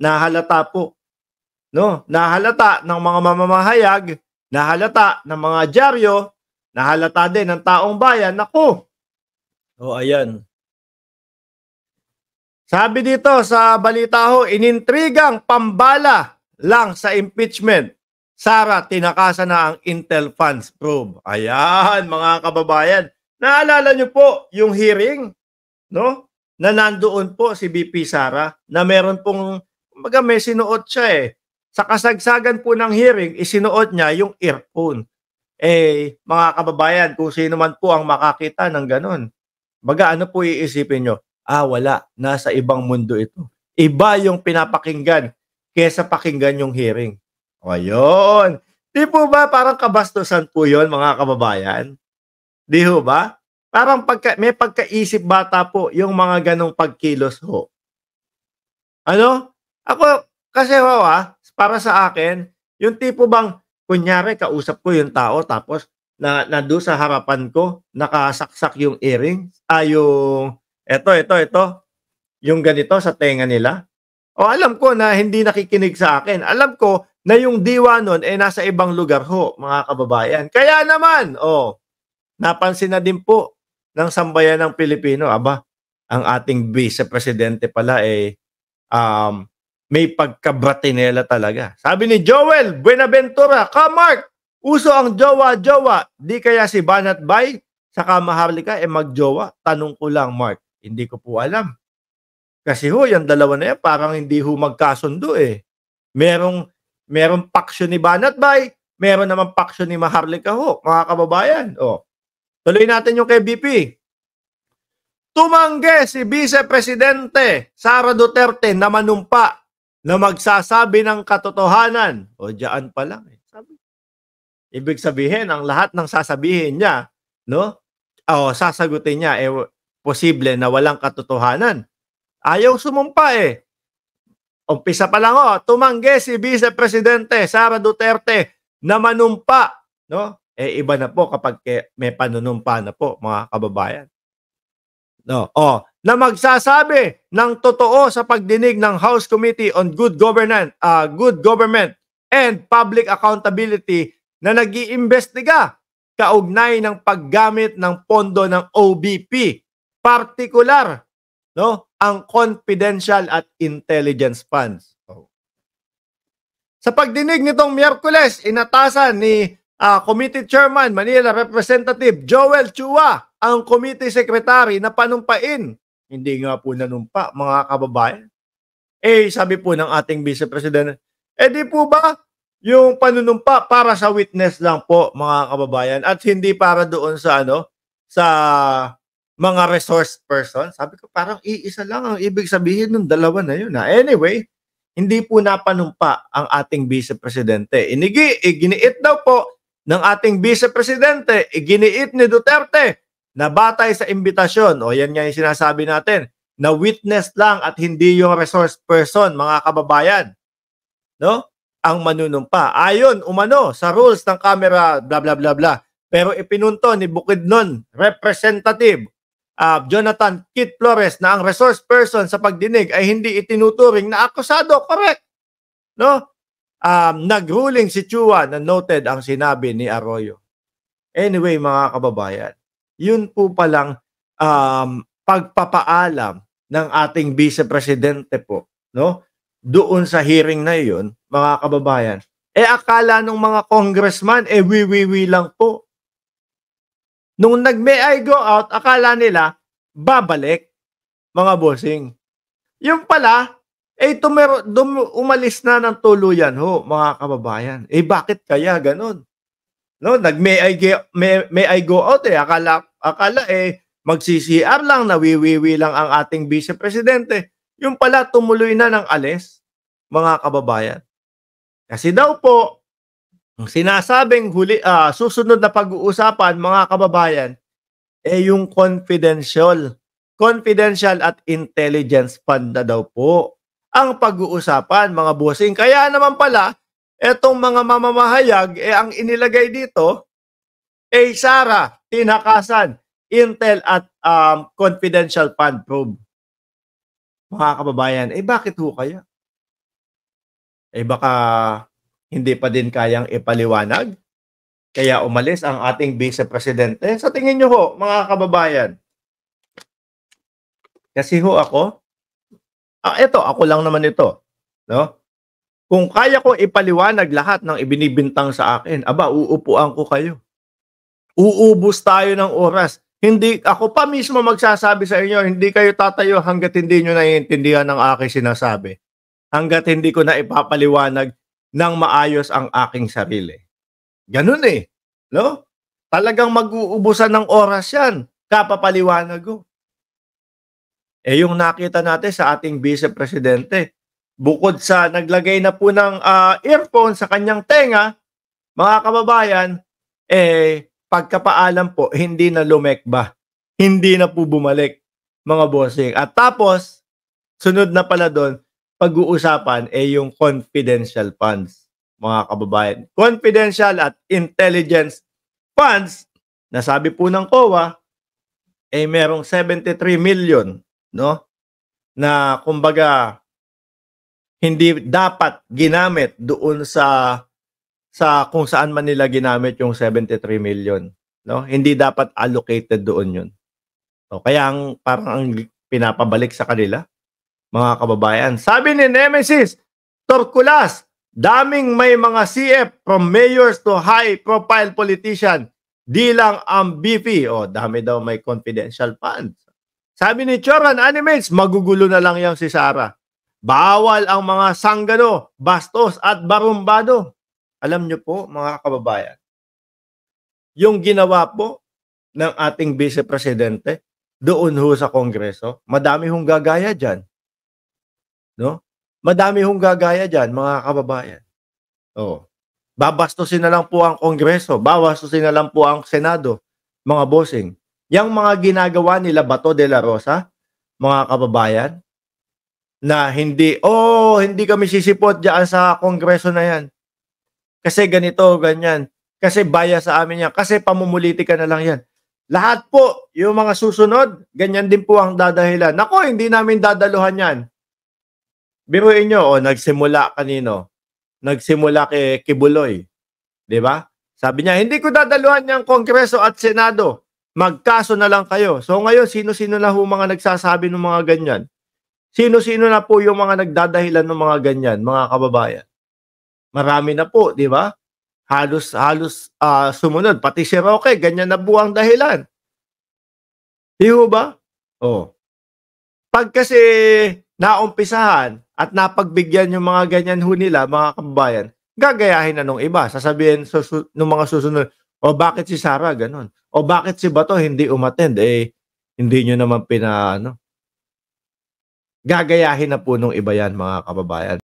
Nahalata po. No? Nahalata ng mga mamamahayag, nahalata ng mga dyaryo, nahalata din ng taong bayan. Nako! O, oh, ayan. Sabi dito sa balita ho, inintrigang pambala lang sa impeachment. Sara, tinakasan na ang Intel funds probe. Ayan, mga kababayan. Naalala nyo po yung hearing, no? Na nandoon po si BP Sara na meron pong Kumbaga may sinuot siya eh. Sa kasagsagan po ng hearing, isinuot niya yung earphone. Eh, mga kababayan, kung sino man po ang makakita ng ganun. Baga, ano po iisipin nyo? Ah, wala. Nasa ibang mundo ito. Iba yung pinapakinggan kesa pakinggan yung hearing. O, ayun. Di po ba parang kabastusan po yon mga kababayan? Di ho ba? Parang pagka, may pagkaisip bata po yung mga ganong pagkilos ho. Ano? Ako, kasi wow, ha, ah, para sa akin, yung tipo bang, kunyari, kausap ko yung tao, tapos na, na doon sa harapan ko, nakasaksak yung earring, ah, yung, eto, eto, eto, yung ganito sa tenga nila. O alam ko na hindi nakikinig sa akin. Alam ko na yung diwa nun ay eh, nasa ibang lugar ho, mga kababayan. Kaya naman, oh, napansin na din po ng sambayan ng Pilipino, aba, ang ating vice presidente pala ay eh, um, may pagkabratinela talaga. Sabi ni Joel Buenaventura, Kamark, uso ang jowa-jowa, di kaya si Banat Bay, saka maharlika, e eh magjowa? Tanong ko lang, Mark. Hindi ko po alam. Kasi ho, yung dalawa na yan, parang hindi ho magkasundo eh. Merong, merong paksyon ni Banat Bay, meron naman paksyon ni Maharlika ho, mga kababayan. O, tuloy natin yung kay BP. Tumangge si Vice Presidente Sara Duterte na manumpa na magsasabi ng katotohanan. O diyan pa lang. Eh. Sabi. Ibig sabihin, ang lahat ng sasabihin niya, no? O sasagutin niya, eh, posible na walang katotohanan. Ayaw sumumpa eh. Umpisa pa lang, oh, tumanggi si Vice Presidente Sara Duterte na manumpa. No? Eh, iba na po kapag may panunumpa na po, mga kababayan. No? Oh, na magsasabi ng totoo sa pagdinig ng House Committee on Good Government, uh, ah, Good Government and Public Accountability na nag-iimbestiga kaugnay ng paggamit ng pondo ng OBP, particular no, ang confidential at intelligence funds. Oh. Sa pagdinig nitong Miyerkules, inatasan ni uh, Committee Chairman Manila Representative Joel Chua ang Committee Secretary na panumpain hindi nga po nanumpa, mga kababayan. Eh, sabi po ng ating Vice President, eh di po ba yung panunumpa para sa witness lang po, mga kababayan, at hindi para doon sa ano, sa mga resource person. Sabi ko, parang iisa lang ang ibig sabihin ng dalawa na yun. Ha? Anyway, hindi po napanumpa ang ating Vice Presidente. Inigi, iginiit daw po ng ating Vice Presidente, iginiit ni Duterte na batay sa imbitasyon, o yan nga yung sinasabi natin, na witness lang at hindi yung resource person, mga kababayan, no? ang manunumpa. Ayon, umano, sa rules ng camera, bla bla bla bla. Pero ipinunto ni Bukid Bukidnon, representative uh, Jonathan Kit Flores na ang resource person sa pagdinig ay hindi itinuturing na akusado. Correct. No? Um, nagruling si Chua na noted ang sinabi ni Arroyo. Anyway, mga kababayan, yun po palang um, pagpapaalam ng ating vice-presidente po, no? Doon sa hearing na iyon, mga kababayan, eh akala ng mga congressman, eh wiwiwi lang po. Nung nag-may I go out, akala nila, babalik, mga bossing. Yung pala, eh tumero, dum, umalis na ng tuluyan ho, mga kababayan. Eh bakit kaya ganun? No, nag may I may, may I go out eh. Akala akala eh magsi-CR lang, nawiwiwi lang ang ating vice presidente. Yung pala tumuloy na ng alis, mga kababayan. Kasi daw po ang sinasabing huli uh, susunod na pag-uusapan mga kababayan eh yung confidential confidential at intelligence fund na daw po ang pag-uusapan mga bossing. Kaya naman pala etong mga mamamahayag, eh ang inilagay dito, eh Sara, tinakasan, Intel at um, confidential fund probe. Mga kababayan, eh bakit ho kaya? Eh baka hindi pa din kayang ipaliwanag? Kaya umalis ang ating Vice Presidente. Sa tingin nyo ho, mga kababayan, kasi ho ako, ah, ito, ako lang naman ito. No? Kung kaya ko ipaliwanag lahat ng ibinibintang sa akin, aba, uupuan ko kayo. Uubos tayo ng oras. Hindi, ako pa mismo magsasabi sa inyo, hindi kayo tatayo hanggat hindi nyo naiintindihan ang aking sinasabi. Hanggat hindi ko na ipapaliwanag ng maayos ang aking sarili. Ganun eh. No? Talagang mag-uubusan ng oras yan. Kapapaliwanag ko. Eh yung nakita natin sa ating vice presidente, Bukod sa naglagay na po ng uh, earphone sa kanyang tenga, mga kababayan, eh, pagkapaalam po, hindi na lumekba. Hindi na po bumalik, mga bossing. At tapos, sunod na pala doon, pag-uusapan eh, yung confidential funds, mga kababayan. Confidential at intelligence funds, nasabi po ng COA, eh merong 73 million, no? Na kumbaga hindi dapat ginamit doon sa sa kung saan man nila ginamit yung 73 million, no? Hindi dapat allocated doon 'yun. So, kaya ang parang ang pinapabalik sa kanila mga kababayan. Sabi ni Nemesis, Torkulas, daming may mga CF from mayors to high profile politician. Di lang ang BP. O, oh, dami daw may confidential funds. Sabi ni Choran Animates, magugulo na lang yung si Sarah. Bawal ang mga sanggano, bastos at barumbado. Alam niyo po mga kababayan, yung ginawa po ng ating Vice Presidente doon ho sa Kongreso, madami hong gagaya dyan. No? Madami hong gagaya dyan, mga kababayan. Oh. Babastusin na lang po ang Kongreso, babastusin na lang po ang Senado, mga bossing. Yang mga ginagawa nila Bato de la Rosa, mga kababayan, na hindi, oh, hindi kami sisipot diyan sa kongreso na yan. Kasi ganito, ganyan. Kasi bias sa amin yan. Kasi pamumulitika na lang yan. Lahat po, yung mga susunod, ganyan din po ang dadahilan. Nako, hindi namin dadaluhan yan. Biruin nyo, oh, nagsimula kanino? Nagsimula kay Kibuloy. ba? Diba? Sabi niya, hindi ko dadaluhan yung Kongreso at Senado. Magkaso na lang kayo. So ngayon, sino-sino na ho mga nagsasabi ng mga ganyan? Sino-sino na po yung mga nagdadahilan ng mga ganyan, mga kababayan? Marami na po, di ba? Halos, halos uh, sumunod. Pati si Roque, ganyan na buwang dahilan. Di ba? Oh. Pag kasi naumpisahan at napagbigyan yung mga ganyan ho nila, mga kababayan, gagayahin na nung iba. Sasabihin susu- nung mga susunod, o oh, bakit si Sara ganun? O oh, bakit si Bato hindi umatend? Eh, hindi nyo naman pinaano gagayahin na po nung iba yan mga kababayan.